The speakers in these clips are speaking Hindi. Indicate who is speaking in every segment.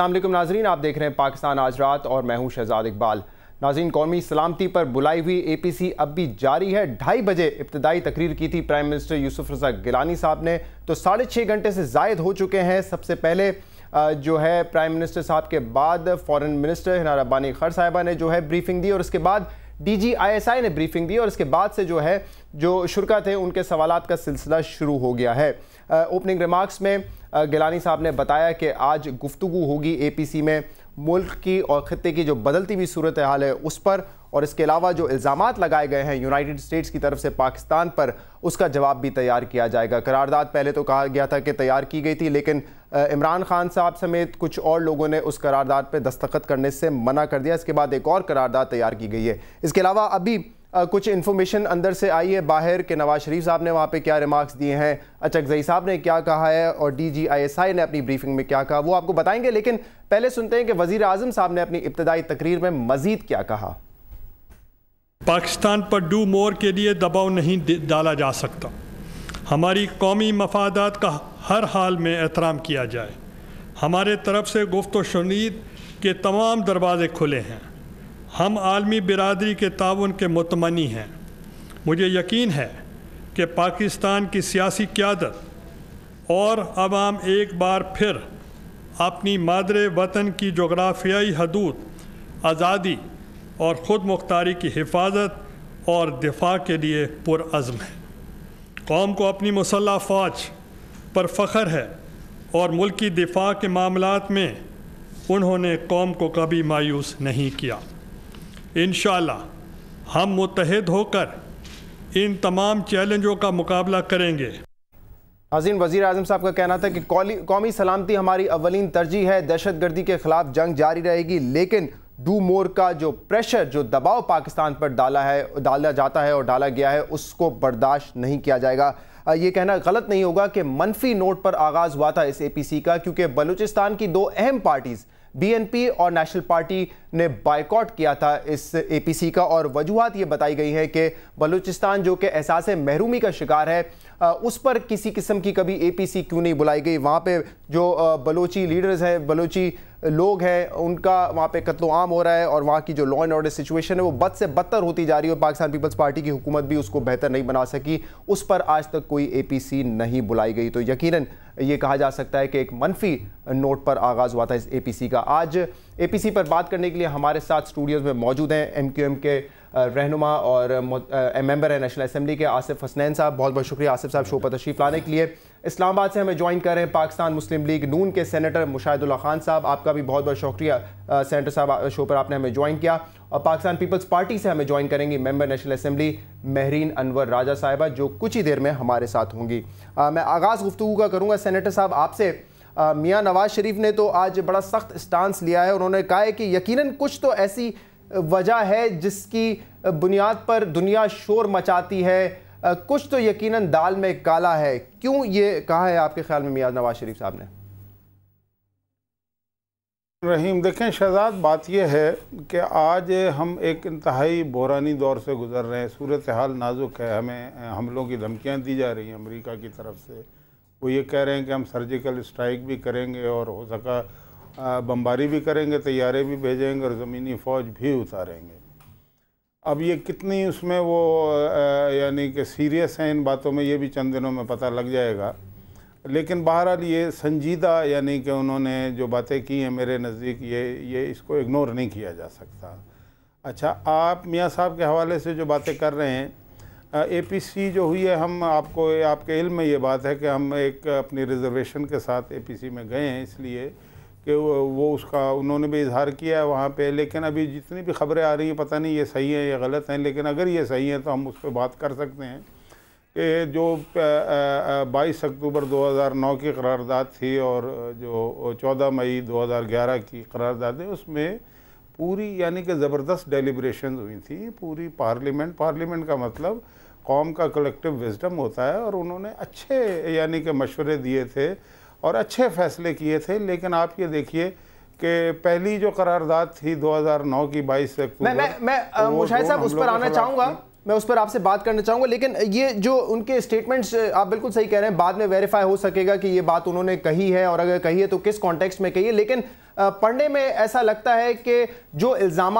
Speaker 1: असलम नाजरीन आप देख रहे हैं पाकिस्तान आज रात और मैं हूं शहजाद इकबाल नाजीन कौमी सलामती पर बुलाई हुई ए पी सी अब भी जारी है ढाई बजे इब्तदाई तकरीर की थी प्राइम मिनिस्टर यूसुफ रजा गिलानी साहब ने तो साढ़े छः घंटे से जायद हो चुके हैं सबसे पहले जो है प्राइम मिनिस्टर साहब के बाद फॉरेन मिनिस्टर हिना रब्बानी खर साहिबा ने जो है ब्रीफिंग दी और उसके बाद डीजीआईएसआई ने ब्रीफिंग दी और इसके बाद से जो है जो शुरा थे उनके सवाल का सिलसिला शुरू हो गया है ओपनिंग रिमार्क्स में गिलानी साहब ने बताया कि आज गुफ्तु होगी ए पी सी में मुल्क की और ख़त्े की जो बदलती हुई सूरत हाल है उस पर और इसके अलावा जो इल्ज़ाम लगाए गए हैं यूनाइटेड स्टेट्स की तरफ से पाकिस्तान पर उसका जवाब भी तैयार किया जाएगा करारदाद पहले तो कहा गया था कि तैयार की गई थी लेकिन इमरान खान साहब समेत कुछ और लोगों ने उस करारदाद पर दस्तखत करने से मना कर दिया इसके बाद एक और करारदाद तैयार की गई है इसके अलावा अभी कुछ इन्फॉर्मेशन अंदर से आई है बाहर के नवाज शरीफ साहब ने वहाँ पे क्या रिमार्क्स दिए हैं अचक अच्छा, जई साहब ने क्या कहा है और डीजीआईएसआई ने अपनी ब्रीफिंग में क्या कहा वो आपको बताएंगे लेकिन पहले सुनते हैं कि वजीर अजम साहब ने अपनी इब्तदाई तकरीर में मजीद क्या कहा
Speaker 2: पाकिस्तान पर डू मोर के लिए दबाव नहीं डाला जा सकता हमारी कौमी मफादात का हर हाल में एहतराम किया जाए हमारे तरफ से गुफ्त शनीद के तमाम दरवाज़े खुले हैं हम आलमी बिरादरी के ताउन के मतमनी हैं मुझे यकीन है कि पाकिस्तान की सियासी क्यादत और आवाम एक बार फिर अपनी मादरे वतन की जोग्राफियाई हदूद आज़ादी और ख़ुद मुख्तारी की हिफाजत और दिफा के लिए पुरज़म है कौम को अपनी मुसल्ह फ़ौज पर फ़ख्र है और मुल्क दिफा के मामला में उन्होंने कौम को कभी मायूस नहीं किया इन हम मुतहद होकर इन तमाम चैलेंजों का मुकाबला करेंगे
Speaker 1: अजीम वज़ी अजम साहब का कहना था कि कौमी सलामती हमारी अवलिन तरजीह है दहशत गर्दी के ख़िलाफ़ जंग जारी रहेगी लेकिन डू मोर का जो प्रेशर जो दबाव पाकिस्तान पर डाला है डाला जाता है और डाला गया है उसको बर्दाश्त नहीं किया जाएगा ये कहना गलत नहीं होगा कि मनफी नोट पर आगाज़ हुआ था इस ए पी सी का क्योंकि बलूचिस्तान की दो अहम पार्टीज़ बीएनपी और नेशनल पार्टी ने बायकॉट किया था इस एपीसी का और वजूहत ये बताई गई है कि बलूचिस्तान जो कि एहसास महरूमी का शिकार है उस पर किसी किस्म की कभी एपीसी क्यों नहीं बुलाई गई वहाँ पे जो बलोची लीडर्स हैं बलोची लोग हैं उनका वहाँ पे कत्लोआम हो रहा है और वहाँ की जो लॉ एंड ऑर्डर सिचुएशन है वो बद से बदतर होती जा रही है और पाकिस्तान पीपल्स पार्टी की हुकूमत भी उसको बेहतर नहीं बना सकी उस पर आज तक कोई सी नहीं बुलाई गई तो यकीन ये कहा जा सकता है कि एक मनफी नोट पर आगाज़ हुआ था इस सी का आज सी पर बात करने के लिए हमारे साथ स्टूडियोज़ में मौजूद हैं एम के रहनुमा और मेंबर है नेशनल असम्बली के आसिफ हसनैन साहब बहुत बहुत शुक्रिया आसिफ साहब शो पर तशरीफ़ लाने के लिए इस्लामाबाद से हमें ज्वाइन कर रहे हैं पाकिस्तान मुस्लिम लीग नून के सेनेटर मुशाहिदुल्ला खान साहब आपका भी बहुत बहुत शुक्रिया सेनेटर साहब शो पर आपने हमें ज्वाइन किया और पाकिस्तान पीपल्स पार्टी से हमें ज्वाइन करेंगी member national assembly Mehreen Anwar Raja साहिबा जो कुछ ही देर में हमारे साथ होंगी आ, मैं आगाज़ गुफ्तु का करूँगा सैनेटर साहब आपसे मियाँ नवाज़ शरीफ ने तो आज बड़ा सख्त स्टांस लिया है उन्होंने कहा है कि यकीन कुछ तो ऐसी वजह है जिसकी बुनियाद पर दुनिया शोर मचाती है कुछ तो यकीनन दाल में काला है क्यों ये कहा है आपके ख्याल में मियाज नवाज शरीफ साहब ने
Speaker 3: रहीम देखें शहजाद बात यह है कि आज हम एक इंतहाई बहरानी दौर से गुज़र रहे हैं सूरत हाल नाजुक है हमें हमलों की धमकियाँ दी जा रही हैं अमेरिका की तरफ से वो ये कह रहे हैं कि हम सर्जिकल स्ट्राइक भी करेंगे और हो सका बम्बारी भी करेंगे तैयारे भी भेजेंगे और ज़मीनी फ़ौज भी उतारेंगे अब ये कितनी उसमें वो यानी कि सीरियस हैं इन बातों में ये भी चंद दिनों में पता लग जाएगा लेकिन बहरहाल ये संजीदा यानी कि उन्होंने जो बातें की हैं मेरे नज़दीक ये ये इसको इग्नोर नहीं किया जा सकता अच्छा आप मियाँ साहब के हवाले से जो बातें कर रहे हैं सी जो हुई है हम आपको आपके इल्म में ये बात है कि हम एक अपनी रिजर्वेशन के साथ सी में गए हैं इसलिए कि वो उसका उन्होंने भी इजहार किया है वहाँ पे लेकिन अभी जितनी भी खबरें आ रही हैं पता नहीं ये सही है या गलत हैं लेकिन अगर ये सही है तो हम उस पर बात कर सकते हैं कि जो बाईस अक्टूबर 2009 की करारदाद थी और जो 14 मई 2011 की करारदाद है उसमें पूरी यानी कि ज़बरदस्त डेलीब्रेशन हुई थी पूरी पार्लियामेंट पार्लियामेंट का मतलब कौम का कलेक्टिव विजडम होता है और उन्होंने अच्छे यानी कि मशवरे दिए थे और अच्छे फैसले किए थे लेकिन आप ये देखिए कि पहली जो करारदाद थी 2009 की 22 अक्टूबर मैं मैं, मैं तो मुशाहिद साहब उस पर आना चाहूँगा
Speaker 1: मैं उस पर आपसे बात करना चाहूँगा लेकिन ये जो उनके स्टेटमेंट्स आप बिल्कुल सही कह रहे हैं बाद में वेरीफाई हो सकेगा कि ये बात उन्होंने कही है और अगर कही है तो किस कॉन्टेक्स्ट में कही है लेकिन पढ़ने में ऐसा लगता है कि जो इल्ज़ाम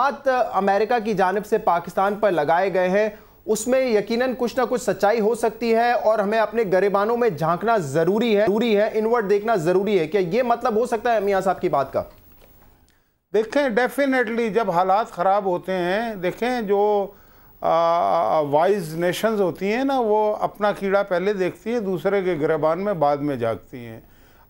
Speaker 1: अमेरिका की जानब से पाकिस्तान पर लगाए गए हैं उसमें यकीनन कुछ ना कुछ सच्चाई हो सकती है और हमें अपने गरीबानों में झांकना जरूरी है जरूरी है इनवर्ट देखना जरूरी है क्या ये मतलब हो सकता है मियाँ साहब की बात का
Speaker 3: देखें डेफिनेटली जब हालात ख़राब होते हैं देखें जो वाइज नेशंस होती हैं ना वो अपना कीड़ा पहले देखती हैं दूसरे के गिरबान में बाद में जागती हैं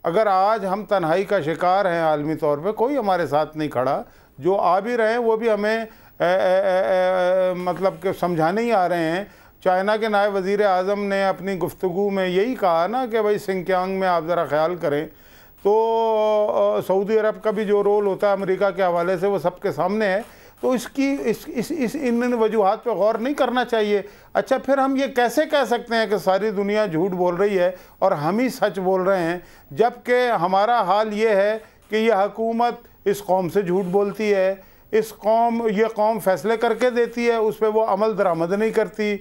Speaker 3: अगर आज हम तन्हाई का शिकार हैं आलमी तौर पे कोई हमारे साथ नहीं खड़ा जो आ भी रहे हैं वो भी हमें ए, ए, ए, मतलब कि समझाने ही आ रहे हैं चाइना के नायब वज़ी अजम ने अपनी गुफ्तु में यही कहा ना कि भाई सिंक्यांग में आप ज़रा ख्याल करें तो सऊदी अरब का भी जो रोल होता है अमरीका के हवाले से वो सबके सामने है तो इसकी इस इस इस इन इन वजूहत पर गौर नहीं करना चाहिए अच्छा फिर हम ये कैसे कह सकते हैं कि सारी दुनिया झूठ बोल रही है और हम ही सच बोल रहे हैं जबकि हमारा हाल ये है कि यह हकूमत इस कौम से झूठ बोलती है इस कौम ये कौम फैसले करके देती है उस पर वो अमल दरामद नहीं करती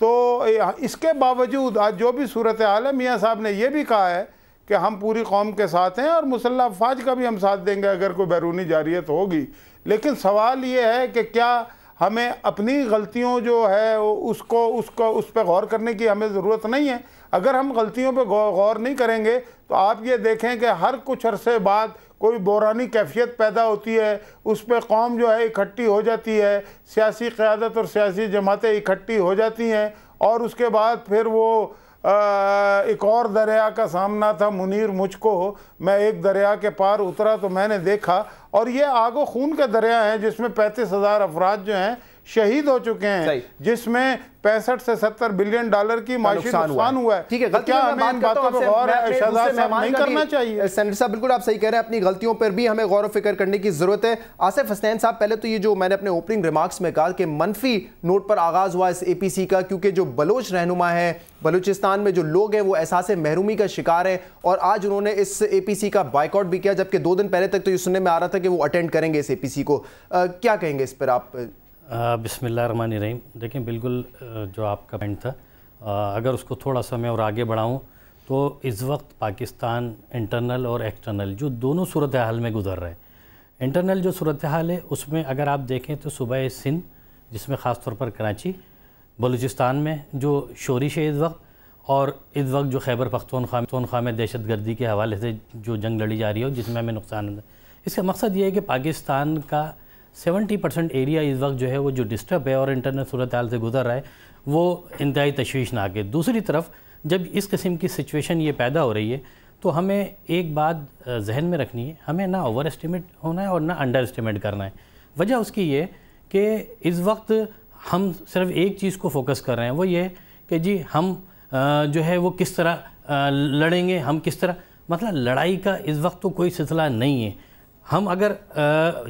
Speaker 3: तो इसके बावजूद आज जो भी सूरत हाल है मियाँ साहब ने यह भी कहा है कि हम पूरी कौम के साथ हैं और मुसल्ला अफवाज का भी हम साथ देंगे अगर कोई बैरूनी जारियत होगी लेकिन सवाल ये है कि क्या हमें अपनी गलतियों जो है उसको उसको उस पर गौर करने की हमें ज़रूरत नहीं है अगर हम गलतियों पर गौर नहीं करेंगे तो आप ये देखें कि हर कुछ अरसे बाद कोई बोरानी कैफियत पैदा होती है उस पर कौम जो है इकट्ठी हो जाती है सियासी क़्यादत और सियासी जमातें इकट्ठी हो जाती हैं और उसके बाद फिर वो आ, एक और दरिया का सामना था मुनीर मुझको मैं एक दरिया के पार उतरा तो मैंने देखा और ये आगो खून का दरिया है जिसमें पैंतीस हज़ार अफराद जो हैं शहीद हो चुके हैं जिसमें पैंसठ से सत्तर बिलियन डॉलर की नुकसान हुआ है ठीक है तो क्या हमें बातों पर गौर नहीं करना
Speaker 1: चाहिए साहब बिल्कुल आप सही कह रहे हैं अपनी गलतियों पर भी हमें गौर फिक्र करने की जरूरत है आसिफ हसनैन साहब पहले तो ये जो मैंने अपने ओपनिंग रिमार्क्स में कहा कि मनफी नोट पर आगाज हुआ इस एपीसी का क्योंकि जो बलोच रहनुमा है बलूचिस्तान में जो लोग हैं वो एहसास महरूमी का शिकार है और आज उन्होंने इस सी का बाइकआउट भी किया जबकि दो दिन पहले तक तो ये सुनने में आ रहा था कि वो अटेंड करेंगे इस सी को क्या कहेंगे इस पर आप
Speaker 2: बिसमिल्ल रहीम देखें बिल्कुल जो आपका पॉइंट था आ, अगर उसको थोड़ा सा मैं और आगे बढ़ाऊँ तो इस वक्त पाकिस्तान इंटरनल और एक्सटर्नल जो दोनों सूरत हाल में गुजर रहा है इंटरनल जो सूरत हाल है उसमें अगर आप देखें तो सुबह सिंध जिसमें ख़ास तौर पर कराची बलूचिस्तान में जो शोरिश है इस वक्त और इस वक्त जो खैबर पख्तूनख्वा तोनख्वा में दहशत गर्दी के हवाले से जो जंग लड़ी जा रही हो जिसमें हमें नुकसान इसका मकसद ये है कि पाकिस्तान का सेवेंटी परसेंट एरिया इस वक्त जो है वो जो डिस्टर्ब है और इंटरनेट सूरत हाल से गुजर रहा है वो इंतहाई तशवीशनाक है दूसरी तरफ जब इस किस्म की सिचुएशन ये पैदा हो रही है तो हमें एक बात जहन में रखनी है हमें ना ओवर एस्टिमेट होना है और ना अंडर एस्टिमेट करना है वजह उसकी ये कि इस वक्त हम सिर्फ एक चीज़ को फोकस कर रहे हैं वो ये कि जी हम जो है वो किस तरह लड़ेंगे हम किस तरह मतलब लड़ाई का इस वक्त तो कोई सिलसिला नहीं है हम अगर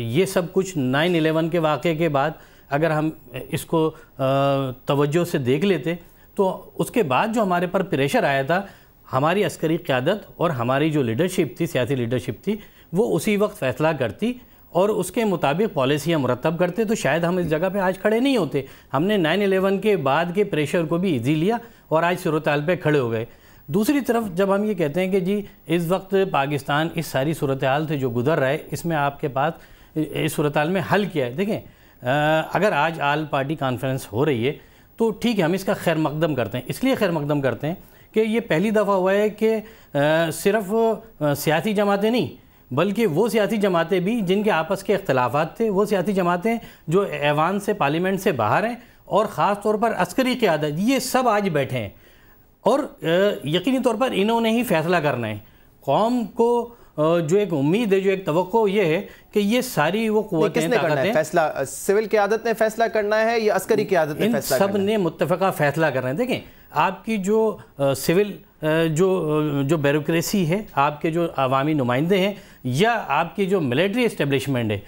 Speaker 2: ये सब कुछ नाइन एलेवन के वाक़े के बाद अगर हम इसको तवज्जो से देख लेते तो उसके बाद जो हमारे पर प्रेशर आया था हमारी अस्करी क़्यादत और हमारी जो लीडरशिप थी सियासी लीडरशिप थी वो उसी वक्त फ़ैसला करती और उसके मुताबिक पॉलिसियाँ मुरतब करते तो शायद हम इस हम्म। जगह पे आज खड़े नहीं होते हमने नाइन एलेवन के बाद के प्रेशर को भी ईजी लिया और आज सूरत पे खड़े हो गए दूसरी तरफ जब हम ये कहते हैं कि जी इस वक्त पाकिस्तान इस सारी सूरत हाल से जो गुजर रहा है इसमें आपके पास इस सूरत हाल में हल किया है देखें अगर आज आल पार्टी कॉन्फ्रेंस हो रही है तो ठीक है हम इसका खैर मकदम करते हैं इसलिए खैर मकदम करते हैं कि ये पहली दफ़ा हुआ है कि सिर्फ सियासी जमातें नहीं बल्कि वो सियासी जमातें भी जिनके आपस के अख्तिलाफात थे वो सियासी जमातें जो ऐवान से पार्लियामेंट से बाहर हैं और ख़ास तौर पर अस्करी क़्यादत ये सब आज बैठे हैं और यकीनी तौर पर इन्होंने ही फैसला करना है कौम को जो एक उम्मीद है जो एक तो ये है कि ये सारी वो किसने करना है
Speaker 1: फैसला सिविल की आदत ने फैसला करना है या अस्करी की आदत ने फैसला सब
Speaker 2: ने मुतफ़ा फैसला करना है देखें आपकी जो सिविल जो जो ब्यूरोसी है आपके जो अवामी नुमाइंदे हैं या आपकी जो मिलिट्री इस्टेब्लिशमेंट है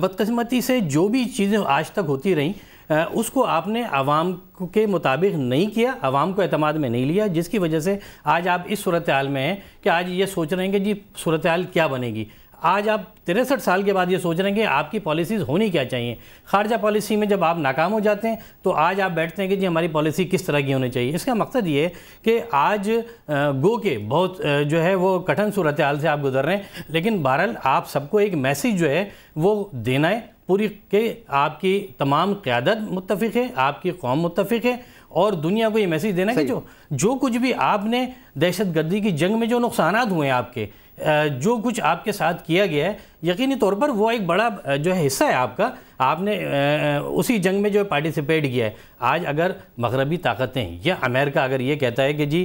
Speaker 2: बदकस्मती से जो भी चीज़ें आज तक होती रहीं उसको आपने आवाम के मुताबिक नहीं किया आवाम को अतमाद में नहीं लिया जिसकी वजह से आज आप इस सूरत हाल में हैं कि आज ये सोच रहे हैं कि जी सूरत हाल क्या बनेगी आज आप तिरसठ साल के बाद ये सोच रहे हैं कि आपकी पॉलिसीज़ होनी क्या चाहिए खारजा पॉलिसी में जब आप नाकाम हो जाते हैं तो आज आप बैठते हैं कि जी हमारी पॉलिसी किस तरह की होनी चाहिए इसका मकसद ये कि आज गो के बहुत जो है वो कठिन सूरत हाल से आप गुजर रहे हैं लेकिन बहरहाल आप सबको एक मैसेज जो है वो देना है पूरी के आपकी तमाम क़्यादत मुतफ़ है आपकी कौम मुतफ़ है और दुनिया को ये मैसेज देना कि जो जो कुछ भी आपने दहशत गर्दी की जंग में जो नुकसान हुए हैं आपके जो कुछ आपके साथ किया गया है यकीनी तौर पर वो एक बड़ा जो है हिस्सा है आपका आपने उसी जंग में जो है पार्टिसिपेट किया है आज अगर मगरबी ताकतें या अमेरिका अगर ये कहता है कि जी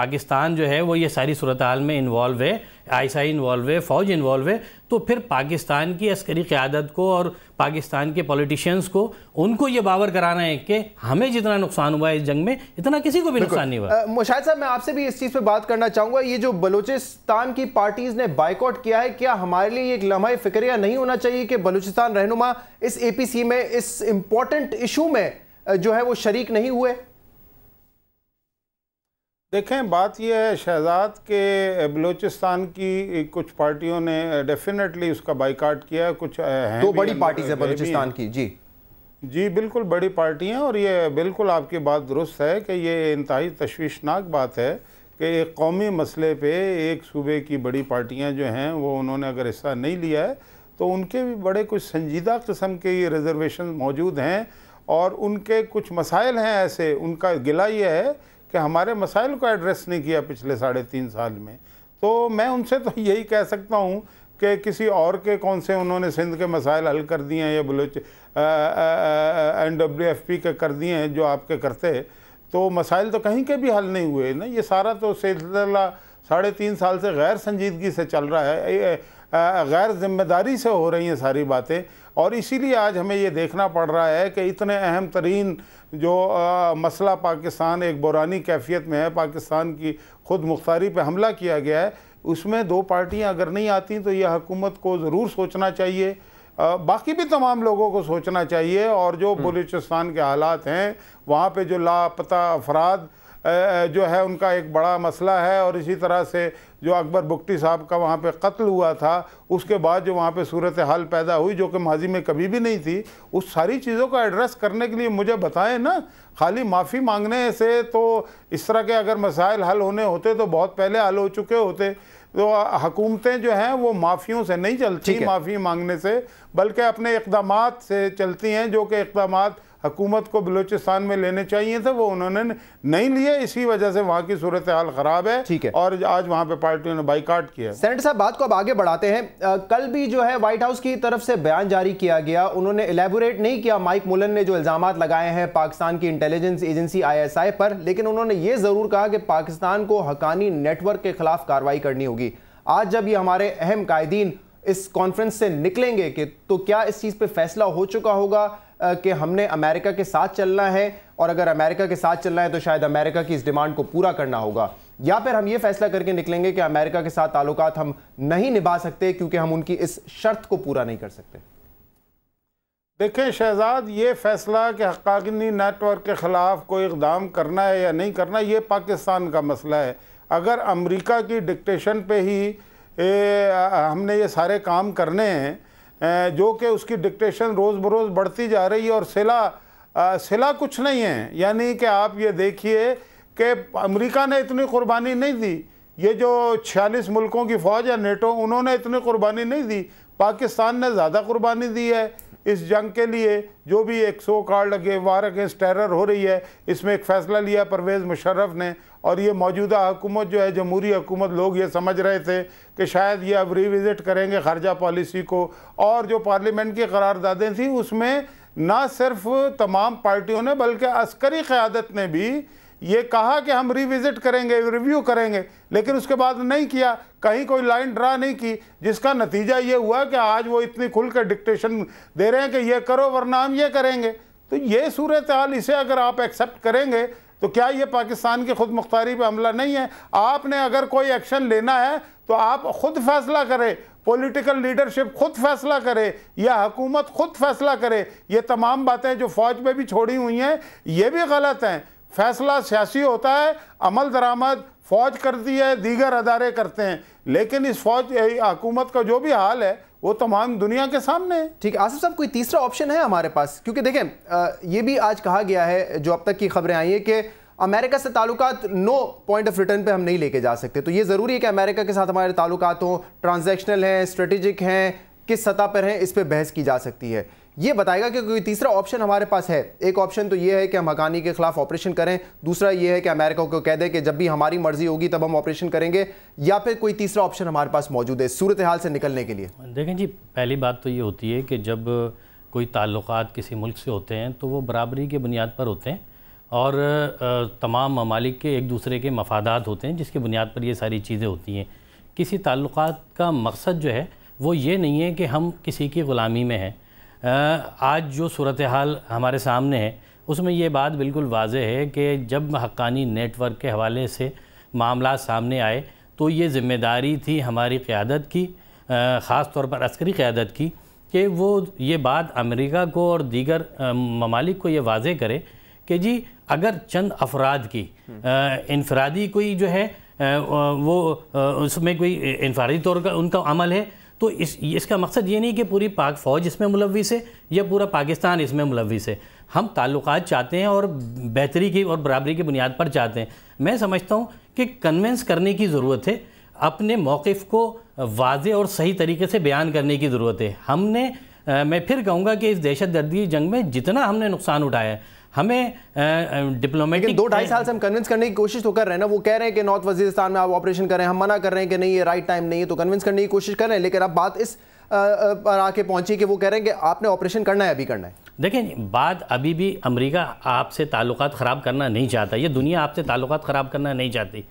Speaker 2: पाकिस्तान जो है वो ये सारी सूरत हाल में इन्वॉल्व है आई इन्वॉल्व है फ़ौज इन्वॉल्व है तो फिर पाकिस्तान की अस्करी क़्यादत को और पाकिस्तान के पॉलिटिशियंस को उनको ये बावर कराना है कि हमें जितना नुकसान हुआ है इस जंग में इतना किसी को भी नुकसान नहीं हुआ
Speaker 1: मुशाह साहब मैं आपसे भी इस चीज़ पर बात करना चाहूँगा ये जो बलूचिस्तान की पार्टीज़ ने बाइकआउट किया है क्या हमारे लिए एक लम्हा फिक्रिया नहीं होना चाहिए कि बलूचिस्तान रहनुमा इस ए में इस इम्पॉर्टेंट इशू में जो है वो शरीक नहीं हुए
Speaker 3: देखें बात यह है शहजाद के बलूचिस्तान की कुछ पार्टियों ने डेफिनेटली उसका बाइकाट किया कुछ है तो बड़ी पार्टी है बलूचिस्तान की जी जी बिल्कुल बड़ी पार्टी हैं और ये बिल्कुल आपकी बात दुरुस्त है कि ये इंतहाई तशवीशनाक बात है कि एक कौमी मसले पे एक सूबे की बड़ी पार्टियां जो हैं वो उन्होंने अगर हिस्सा नहीं लिया है तो उनके भी बड़े कुछ संजीदा किस्म के ये रिजर्वेशन मौजूद हैं और उनके कुछ मसाइल हैं ऐसे उनका गिला ये है कि हमारे मसाइल को एड्रेस नहीं किया पिछले साढ़े तीन साल में तो मैं उनसे तो यही कह सकता हूँ कि किसी और के कौन से उन्होंने सिंध के मसाइल हल कर दिए हैं या Baloch N W F P के कर दिए हैं जो आपके करते तो मसाइल तो कहीं के भी हल नहीं हुए ना ये सारा तो सिलसिला साढ़े तीन साल से गैर संजीदगी से चल रहा है गैर जिम्मेदारी से हो रही हैं सारी बातें और इसीलिए आज हमें ये देखना पड़ रहा है कि इतने अहम तरीन जो आ, मसला पाकिस्तान एक बुरानी कैफियत में है पाकिस्तान की खुद मुख्तारी पर हमला किया गया है उसमें दो पार्टियाँ अगर नहीं आती तो यह हकूमत को ज़रूर सोचना चाहिए बाकी भी तमाम लोगों को सोचना चाहिए और जो हम्म। बलूचिस्तान के हालात हैं वहाँ पर जो लापता अफराद जो है उनका एक बड़ा मसला है और इसी तरह से जो अकबर बुगटी साहब का वहाँ पे कत्ल हुआ था उसके बाद जो वहाँ पे सूरत हाल पैदा हुई जो कि माजी में कभी भी नहीं थी उस सारी चीज़ों का एड्रेस करने के लिए मुझे बताएं ना खाली माफ़ी मांगने से तो इस तरह के अगर मसाइल हल होने होते तो बहुत पहले हल हो चुके होते तो हकूमतें जो हैं वो माफ़ियों से नहीं चलती माफ़ी मांगने से बल्कि अपने इकदाम से चलती हैं जो कि इकदाम हुकूमत को बलूचिस्तान में लेने चाहिए थे वो उन्होंने नहीं लिए इसी वजह से वहाँ की सूरत हाल ख़राब है ठीक है और आज वहाँ पर पार्टियों ने बाइकाट किया है साहब बात को अब आगे बढ़ाते हैं आ, कल भी जो है व्हाइट हाउस की
Speaker 1: तरफ से बयान जारी किया गया उन्होंने एलेबोरेट नहीं किया माइक मुलन ने जो इल्ज़ाम लगाए हैं पाकिस्तान की इंटेलिजेंस एजेंसी आई पर लेकिन उन्होंने ये ज़रूर कहा कि पाकिस्तान को हकानी नेटवर्क के खिलाफ कार्रवाई करनी होगी आज जब ये हमारे अहम कायदीन इस कॉन्फ्रेंस से निकलेंगे कि तो क्या इस चीज़ पे फैसला हो चुका होगा कि हमने अमेरिका के साथ चलना है और अगर अमेरिका के साथ चलना है तो शायद अमेरिका की इस डिमांड को पूरा करना होगा या फिर हम ये फैसला करके निकलेंगे कि अमेरिका के साथ ताल्लुक हम नहीं निभा सकते क्योंकि हम उनकी इस शर्त को पूरा नहीं कर सकते
Speaker 3: देखें शहजाद ये फैसला कि हकानी नेटवर्क के ख़िलाफ़ कोई इकदाम करना है या नहीं करना ये पाकिस्तान का मसला है अगर अमेरिका की डिक्टेशन पे ही ए, हमने ये सारे काम करने हैं जो कि उसकी डिक्टेशन रोज़ बरोज़ बढ़ती जा रही है और सिला सिला कुछ नहीं है यानी कि आप ये देखिए कि अमेरिका ने इतनी कुर्बानी नहीं दी ये जो छियालीस मुल्कों की फ़ौज है नेटो उन्होंने इतनी कुर्बानी नहीं दी पाकिस्तान ने ज़्यादा कुर्बानी दी है इस जंग के लिए जो भी एक सो कार्ड लगे वार अगेंस्ट टेरर हो रही है इसमें एक फ़ैसला लिया परवेज़ मुशर्रफ ने और ये मौजूदा हुकूमत जो है जमहूरी हुकूमत लोग ये समझ रहे थे कि शायद ये अब रिविज़िट करेंगे खर्जा पॉलिसी को और जो पार्लियामेंट की करारदादें थी उसमें ना सिर्फ तमाम पार्टियों ने बल्कि अस्करी क़्यादत ने भी ये कहा कि हम रिविजिट करेंगे रिव्यू करेंगे लेकिन उसके बाद नहीं किया कहीं कोई लाइन ड्रा नहीं की जिसका नतीजा ये हुआ कि आज वो इतनी खुल कर डिक्टेशन दे रहे हैं कि ये करो वरना हम ये करेंगे तो ये सूरत हाल इसे अगर आप एक्सेप्ट करेंगे तो क्या ये पाकिस्तान की खुद मुख्तारी पर हमला नहीं है आपने अगर कोई एक्शन लेना है तो आप खुद फैसला करें पॉलिटिकल लीडरशिप खुद फैसला करे या हुकूमत खुद फैसला करे ये तमाम बातें जो फौज में भी छोड़ी हुई हैं ये भी गलत हैं फैसला सियासी होता है अमल दरामद फौज करती है दीगर अदारे करते हैं लेकिन इस फौज हकूमत का जो भी हाल है वो तमाम दुनिया के सामने है ठीक है आसिफ साहब कोई तीसरा ऑप्शन है हमारे पास क्योंकि देखें ये भी आज कहा गया है
Speaker 1: जो अब तक की खबरें आई है कि अमेरिका से ताल्लुकात नो पॉइंट ऑफ रिटर्न पे हम नहीं लेके जा सकते तो ये ज़रूरी है कि अमेरिका के साथ हमारे ताल्लुकात हों ट्रांजेक्शनल हैं स्ट्रेटेजिक हैं किस सतह पर हैं इस पर बहस की जा सकती है ये बताएगा कि कोई तीसरा ऑप्शन हमारे पास है एक ऑप्शन तो ये है कि हम हकानी के खिलाफ ऑपरेशन करें दूसरा ये है कि अमेरिका को कह दें कि जब भी हमारी मर्जी होगी तब हम ऑपरेशन करेंगे या फिर कोई तीसरा ऑप्शन हमारे पास मौजूद है सूरत हाल से निकलने के लिए
Speaker 2: देखें जी पहली बात तो ये होती है कि जब कोई ताल्लुक किसी मुल्क से होते हैं तो वो बराबरी के बुनियाद पर होते हैं और तमाम ममालिक के एक दूसरे के मफादात होते हैं जिसकी बुनियाद पर ये सारी चीज़ें होती हैं किसी ताल्लुक का मकसद जो है वो ये नहीं है कि हम किसी की ग़ुलामी में हैं आज जो सूरत हाल हमारे सामने है उसमें ये बात बिल्कुल वाज है कि जब हक्कानी नेटवर्क के हवाले से मामला सामने आए तो ये ज़िम्मेदारी थी हमारी क़्यादत की ख़ास तौर पर अस्करी क़्यादत की कि वो ये बात अमेरिका को और दीगर ममालिक को ये वाज करे कि जी अगर चंद अफराद की इनफरादी कोई जो है वो उसमें कोई इनफरादी तौर का उनका अमल है तो इस इसका मकसद ये नहीं कि पूरी पाक फ़ौज इसमें मुलविस है या पूरा पाकिस्तान इसमें मुलविस है हम ताल्लुक चाहते हैं और बेहतरी की और बराबरी की बुनियाद पर चाहते हैं मैं समझता हूँ कि कन्वेंस करने की ज़रूरत है अपने मौक़ को वाज और सही तरीके से बयान करने की ज़रूरत है हमने आ, मैं फिर कहूँगा कि इस दहशत गर्दी जंग में जितना हमने नुकसान उठाया है हमें डिप्लोमेटिक दो ढाई साल
Speaker 1: से हम कन्विंस करने की कोशिश तो कर रहे हैं ना वो कह रहे हैं कि नॉर्थ वजीरस्तान में आप ऑपरेशन करें हम मना कर रहे हैं कि नहीं ये राइट टाइम नहीं है तो कन्विंस करने की कोशिश कर रहे हैं लेकिन अब बात इस पर आके पहुंची कि वो कह रहे हैं कि आपने ऑपरेशन करना है अभी करना है
Speaker 2: देखें बात अभी भी अमरीका आपसे ताल्लुक ख़राब करना नहीं चाहता ये दुनिया आपसे ताल्लुक ख़राब करना नहीं चाहती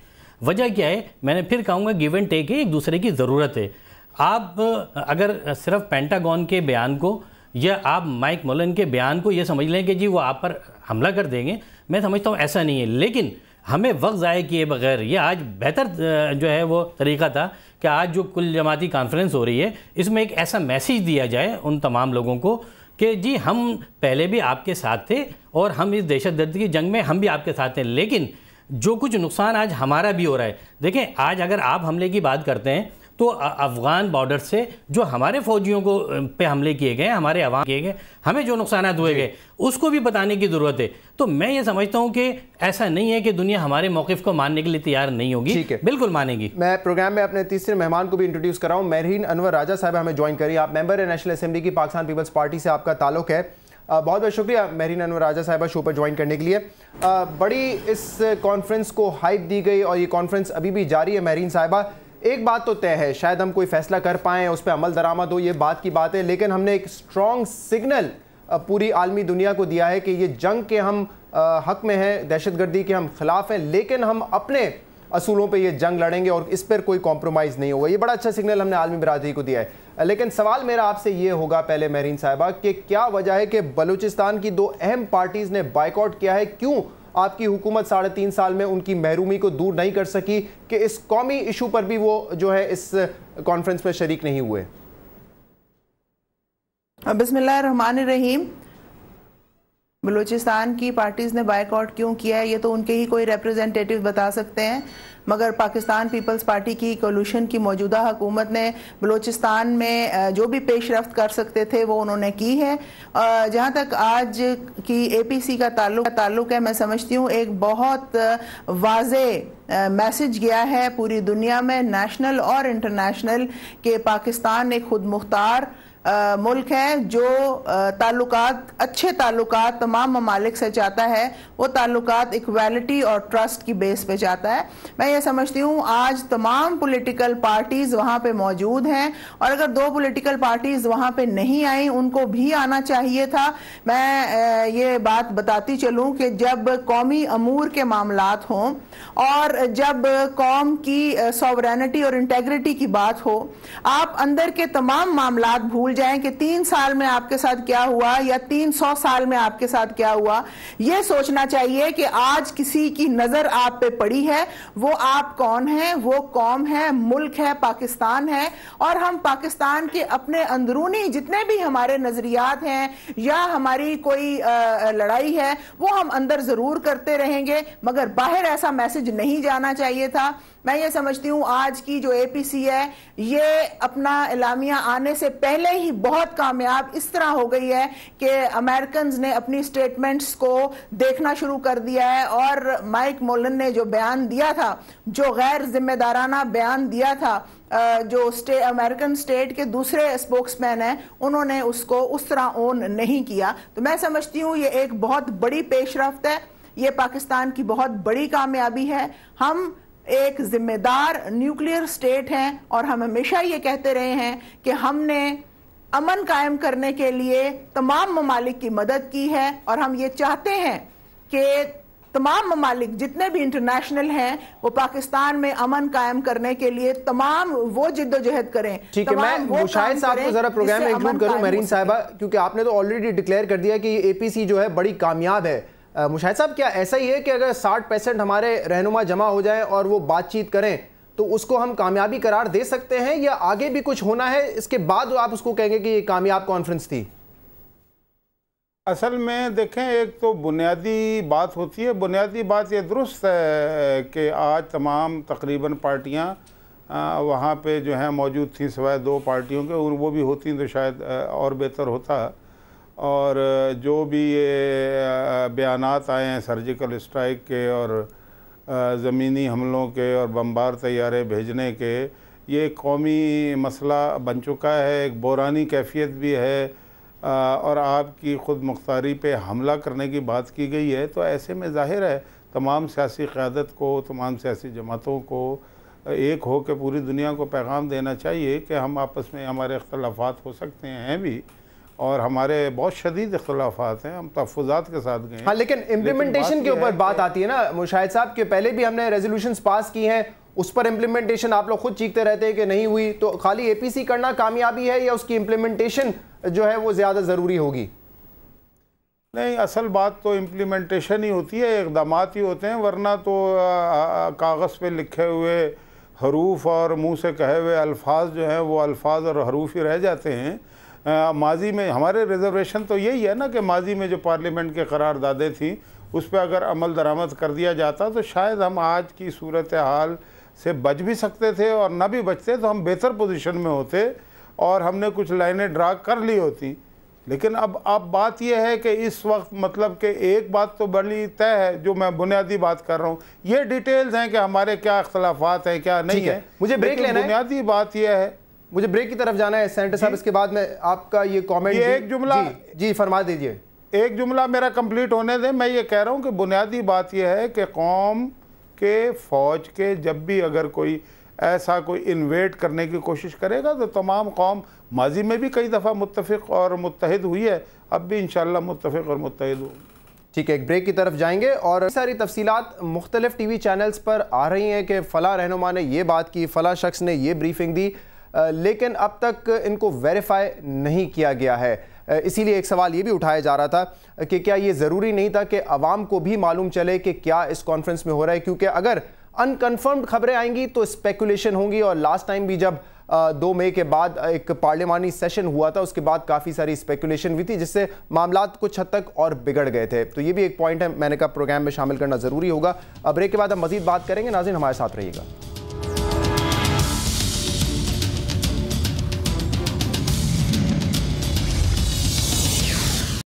Speaker 2: वजह क्या है मैंने फिर कहूँगा गिव एंड टेक है एक दूसरे की ज़रूरत है आप अगर सिर्फ पेंटागॉन के बयान को या आप माइक मोलन के बयान को ये समझ लें कि जी वो आप पर हमला कर देंगे मैं समझता हूँ ऐसा नहीं है लेकिन हमें वक्त ज़ाय किए बगैर ये आज बेहतर जो है वो तरीका था कि आज जो कुल जमाती कॉन्फ्रेंस हो रही है इसमें एक ऐसा मैसेज दिया जाए उन तमाम लोगों को कि जी हम पहले भी आपके साथ थे और हम इस दहशत गर्दी की जंग में हम भी आपके साथ हैं लेकिन जो कुछ नुकसान आज हमारा भी हो रहा है देखें आज अगर आप हमले की बात करते हैं तो अफगान बॉर्डर से जो हमारे फौजियों को पे हमले किए गए हमारे अवाम किए गए हमें जो नुकसान हुए गए उसको भी बताने की ज़रूरत है तो मैं ये समझता हूँ कि ऐसा नहीं है कि दुनिया हमारे मौकफ को मानने के लिए तैयार नहीं होगी ठीक है बिल्कुल मानेगी
Speaker 1: मैं प्रोग्राम में अपने तीसरे मेहमान को भी इंट्रोड्यूस कर रहा हूँ मेहरीन अनवर राजा साहब हमें ज्वाइन करिए आप मेंबर है नेशनल असेंबली की पाकिस्तान पीपल्स पार्टी से आपका ताल्लुक है बहुत बहुत शुक्रिया महरीन अनवर राजा साहबा शो पर ज्वाइन करने के लिए बड़ी इस कॉन्फ्रेंस को हाइप दी गई और ये कॉन्फ्रेंस अभी भी जारी है महरीन साहबा एक बात तो तय है शायद हम कोई फैसला कर पाएँ उस पर अमल दरामद हो ये बात की बात है लेकिन हमने एक स्ट्रॉन्ग सिग्नल पूरी आलमी दुनिया को दिया है कि ये जंग के हम हक में हैं दहशतगर्दी के हम खिलाफ हैं लेकिन हम अपने असूलों पे ये जंग लड़ेंगे और इस पर कोई कॉम्प्रोमाइज़ नहीं होगा ये बड़ा अच्छा सिग्नल हमने आलमी बरदरी को दिया है लेकिन सवाल मेरा आपसे ये होगा पहले महरीन साहबा कि क्या वजह है कि बलूचिस्तान की दो अहम पार्टीज़ ने बाइकआउट किया है क्यों आपकी हुकूमत साढ़े तीन साल में उनकी महरूमी को दूर नहीं कर सकी कि इस कौमी इशू पर भी वो जो है इस कॉन्फ्रेंस में शरीक नहीं हुए
Speaker 4: हाँ, बसमिल्ल रहीम बलूचिस्तान की पार्टीज़ ने बाइकआउट क्यों किया है ये तो उनके ही कोई रिप्रेजेंटेटिव बता सकते हैं मगर पाकिस्तान पीपल्स पार्टी की कोलूशन की मौजूदा हुकूमत ने बलूचिस्तान में जो भी पेशरफ कर सकते थे वो उन्होंने की है जहाँ तक आज की ए पी सी का ताल्लुक ताल्लुक है मैं समझती हूँ एक बहुत वाज मैसेज गया है पूरी दुनिया में नेशनल और इंटरनेशनल के पाकिस्तान एक खुद मुख्तार आ, मुल्क है जो ताल्लुक अच्छे ताल्लुक तमाम ममालिक से चाहता है वो ताल्लुक इक्वालिटी और ट्रस्ट की बेस पे चाहता है मैं ये समझती हूँ आज तमाम पॉलिटिकल पार्टीज़ वहाँ पे मौजूद हैं और अगर दो पॉलिटिकल पार्टीज़ वहाँ पे नहीं आई उनको भी आना चाहिए था मैं ये बात बताती चलूँ कि जब कौमी अमूर के मामला हों और जब कौम की सॉवरेनिटी और इंटेग्रिटी की बात हो आप अंदर के तमाम मामला भूल भूल जाएं कि तीन साल में आपके साथ क्या हुआ या तीन सौ साल में आपके साथ क्या हुआ यह सोचना चाहिए कि आज किसी की नजर आप पे पड़ी है वो आप कौन है वो कौम है मुल्क है पाकिस्तान है और हम पाकिस्तान के अपने अंदरूनी जितने भी हमारे नजरियात हैं या हमारी कोई लड़ाई है वो हम अंदर जरूर करते रहेंगे मगर बाहर ऐसा मैसेज नहीं जाना चाहिए था मैं ये समझती हूँ आज की जो एपीसी है ये अपना इलामिया आने से पहले ही बहुत कामयाब इस तरह हो गई है कि अमेरिकन ने अपनी स्टेटमेंट्स को देखना शुरू कर दिया है और माइक मोलन ने जो बयान दिया था जो गैर जिम्मेदाराना बयान दिया था जो स्टे अमेरिकन स्टेट के दूसरे स्पोक्समैन हैं उन्होंने उसको उस तरह ओन नहीं किया तो मैं समझती हूँ ये एक बहुत बड़ी पेशरफ है ये पाकिस्तान की बहुत बड़ी कामयाबी है हम एक जिम्मेदार न्यूक्लियर स्टेट हैं और हम हमेशा ये कहते रहे हैं कि हमने अमन कायम करने के लिए तमाम ममालिक की मदद की है और हम ये चाहते हैं कि तमाम ममालिक जितने भी इंटरनेशनल हैं वो पाकिस्तान में अमन कायम करने के लिए तमाम वो जिद्दोजहद करें ठीक है मैं शायद साहब को जरा प्रोग्राम में इंक्लूड करूं मरीन
Speaker 1: साहिबा क्योंकि आपने तो ऑलरेडी डिक्लेयर कर दिया कि एपीसी जो है बड़ी कामयाब है मुशाहिद साहब क्या ऐसा ही है कि अगर साठ परसेंट हमारे रहनुमा जमा हो जाएं और वो बातचीत करें तो उसको हम कामयाबी करार दे सकते हैं या आगे भी कुछ होना है इसके बाद आप उसको कहेंगे कि ये कामयाब कॉन्फ्रेंस थी
Speaker 3: असल में देखें एक तो बुनियादी बात होती है बुनियादी बात ये दुरुस्त है कि आज तमाम तकरीबन पार्टियाँ वहाँ पे जो हैं मौजूद थी सिवाय दो पार्टियों के वो भी होती तो शायद और बेहतर होता है और जो भी ये बयान आए हैं सर्जिकल स्ट्राइक के और ज़मीनी हमलों के और बम्बार तैयारे भेजने के ये कौमी मसला बन चुका है एक बोरानी कैफियत भी है और आपकी ख़ुद मुख्तारी पे हमला करने की बात की गई है तो ऐसे में ज़ाहिर है तमाम सियासी क़्यादत को तमाम सियासी जमातों को एक हो के पूरी दुनिया को पैगाम देना चाहिए कि हम आपस में हमारे अख्तलाफात हो सकते हैं भी और हमारे बहुत शदीद इख्लाफात हैं हम तहफात के साथ गए हाँ लेकिन इम्प्लीमेंटेशन के ऊपर बात
Speaker 1: आती है ना मुशाहिद साहब के पहले भी हमने रेजोल्यूशन पास की हैं उस पर इम्प्लीमेंटेशन आप लोग खुद चीखते रहते हैं कि नहीं हुई तो खाली सी करना कामयाबी है या उसकी इम्प्लीमेंटेशन
Speaker 3: जो है वो ज़्यादा ज़रूरी होगी नहीं असल बात तो इम्प्लीमेंटेशन ही होती है इकदाम ही होते हैं वरना तो कागज़ पर लिखे हुए हरूफ और मुँह से कहे हुए अल्फाज जो हैं वो अल्फाज और हरूफ ही रह जाते हैं माजी में हमारे रिजर्वेशन तो यही है ना कि माजी में जो पार्लियामेंट के करारदादे थी उस पर अगर अमल दरामद कर दिया जाता तो शायद हम आज की सूरत हाल से बच भी सकते थे और ना भी बचते तो हम बेहतर पोजीशन में होते और हमने कुछ लाइनें ड्रा कर ली होती लेकिन अब अब बात यह है कि इस वक्त मतलब कि एक बात तो बड़ी तय है जो मैं बुनियादी बात कर रहा हूँ ये डिटेल्स हैं कि हमारे क्या अख्तलाफात हैं क्या नहीं है, है। मुझे ब्रेक लेना बुनियादी बात यह है मुझे ब्रेक की तरफ जाना है सेंटर साहब इसके बाद में आपका ये कॉमेंट एक जुमला जी, फरमा दीजिए एक जुमला मेरा कंप्लीट होने दें मैं ये कह रहा हूँ कि बुनियादी बात यह है कि कौम के फ़ौज के जब भी अगर कोई ऐसा कोई इन्वेट करने की कोशिश करेगा तो तमाम कौम माजी में भी कई दफ़ा मुतफ़ और मुतहद हुई है अब भी इन मुतफ़ और मुतहद हो ठीक है एक ब्रेक की तरफ जाएंगे
Speaker 1: और सारी तफसीत मुख्तलिफ टी वी चैनल्स पर आ रही हैं कि फ़ला रहनुमा ने यह बात की फ़ला शख्स ने ये ब्रीफिंग दी लेकिन अब तक इनको वेरीफाई नहीं किया गया है इसीलिए एक सवाल ये भी उठाया जा रहा था कि क्या ये ज़रूरी नहीं था कि आवाम को भी मालूम चले कि क्या इस कॉन्फ्रेंस में हो रहा है क्योंकि अगर अनकन्फर्म्ड खबरें आएंगी तो स्पेकुलेशन होंगी और लास्ट टाइम भी जब दो मई के बाद एक पार्लियामानी सेशन हुआ था उसके बाद काफ़ी सारी स्पेकुलेशन भी थी जिससे मामला कुछ हद तक और बिगड़ गए थे तो ये भी एक पॉइंट है मैंने कहा प्रोग्राम में शामिल करना ज़रूरी होगा ब्रेक के बाद हम मजीद बात करेंगे नाजिन हमारे साथ रहिएगा